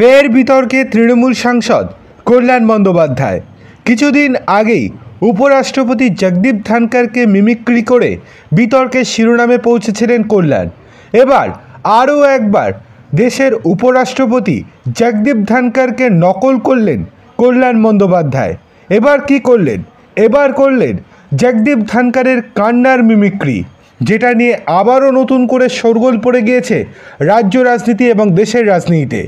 ফের বিতর্কে তৃণমূল সাংসদ কল্যাণ বন্দ্যোপাধ্যায় কিছুদিন আগেই উপরাষ্ট্রপতি জগদীপ ধানকারকে মিমিক্রি করে বিতর্কের শিরোনামে পৌঁছেছিলেন কল্যাণ এবার আরও একবার দেশের উপরাষ্ট্রপতি জগদীপ ধানকারকে নকল করলেন কল্যাণ বন্দ্যোপাধ্যায় এবার কি করলেন এবার করলেন জগদীপ ধানকারের কান্নার মিমিক্রি যেটা নিয়ে আবারও নতুন করে শোরগোল পড়ে গিয়েছে রাজ্য রাজনীতি এবং দেশের রাজনীতিতে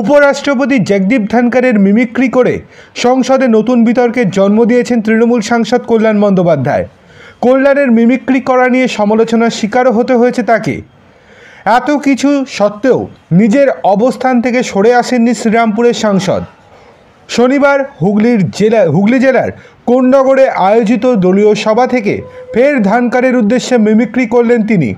উপরাষ্ট্রপতি জগদীপ ধনকারের মিমিক্রি করে সংসদে নতুন বিতর্কের জন্ম দিয়েছেন তৃণমূল সাংসদ কল্যাণ বন্দ্যোপাধ্যায় কল্যাণের মিমিক্রি করা নিয়ে সমালোচনার শিকারও হতে হয়েছে তাকে এত কিছু সত্ত্বেও নিজের অবস্থান থেকে সরে আসেননি শ্রীরামপুরের সাংসদ শনিবার হুগলির জেলা হুগলি জেলার কোন্নগরে আয়োজিত দলীয় সভা থেকে ফের ধানকারের উদ্দেশ্যে মিমিক্রি করলেন তিনি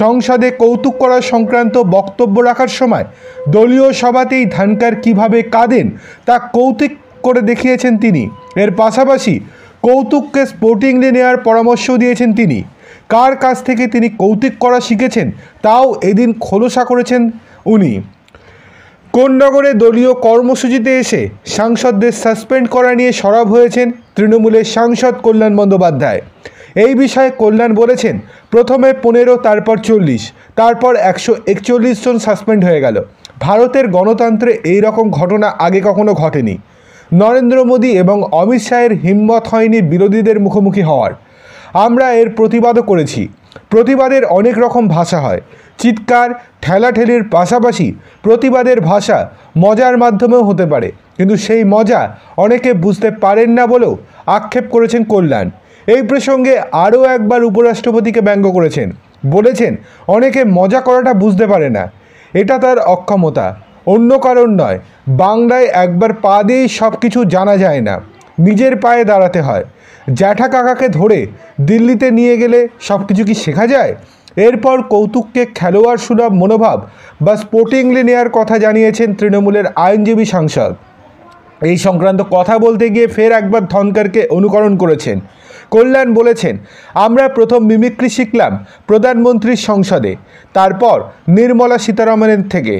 সংসদে কৌতুক করা সংক্রান্ত বক্তব্য রাখার সময় দলীয় সভাতেই ধানকার কিভাবে কাঁদেন তা কৌতুক করে দেখিয়েছেন তিনি এর পাশাপাশি কৌতুককে স্পোর্টিংলি নেওয়ার পরামর্শ দিয়েছেন তিনি কার কাছ থেকে তিনি কৌতুক করা শিখেছেন তাও এদিন খোলসা করেছেন উনি কোন নগরে দলীয় কর্মসূচিতে এসে সাংসদদের সাসপেন্ড করা নিয়ে সরব হয়েছেন তৃণমূলের সাংসদ কল্যাণ বন্দ্যোপাধ্যায় এই বিষয়ে কল্যাণ বলেছেন প্রথমে পনেরো তারপর চল্লিশ তারপর একশো একচল্লিশ জন সাসপেন্ড হয়ে গেল ভারতের গণতন্ত্রে এই রকম ঘটনা আগে কখনো ঘটেনি নরেন্দ্র মোদী এবং অমিত শাহের হিম্মত হয়নি বিরোধীদের মুখোমুখি হওয়ার আমরা এর প্রতিবাদও করেছি প্রতিবাদের অনেক রকম ভাষা হয় চিৎকার ঠেলাঠেলির পাশাপাশি প্রতিবাদের ভাষা মজার মাধ্যমেও হতে পারে কিন্তু সেই মজা অনেকে বুঝতে পারেন না বলেও আক্ষেপ করেছেন কল্যাণ এই প্রসঙ্গে আরও একবার উপরাষ্ট্রপতিকে ব্যঙ্গ করেছেন বলেছেন অনেকে মজা করাটা বুঝতে পারে না এটা তার অক্ষমতা অন্য কারণ নয় বাংলায় একবার পা দিয়েই সব কিছু জানা যায় না নিজের পায়ে দাঁড়াতে হয় জ্যাঠা কাকাকে ধরে দিল্লিতে নিয়ে গেলে সব কিছু কি শেখা যায় এরপর কৌতুককে খেলোয়াড় সুলভ মনোভাব বা স্পোর্টিংলি নেয়ার কথা জানিয়েছেন তৃণমূলের আইনজীবী সাংসদ এই সংক্রান্ত কথা বলতে গিয়ে ফের একবার ধনকারকে অনুকরণ করেছেন কল্যাণ বলেছেন আমরা প্রথম মিমিক্রি শিখলাম প্রধানমন্ত্রীর সংসদে তারপর নির্মলা সীতারামনের থেকে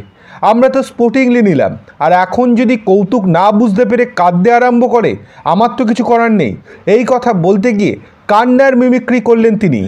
আমরা তো স্পোর্টিংলি নিলাম আর এখন যদি কৌতুক না বুঝতে পেরে কাঁদতে আরম্ভ করে আমার তো কিছু করার নেই এই কথা বলতে গিয়ে কান্নার মিমিক্রি করলেন তিনি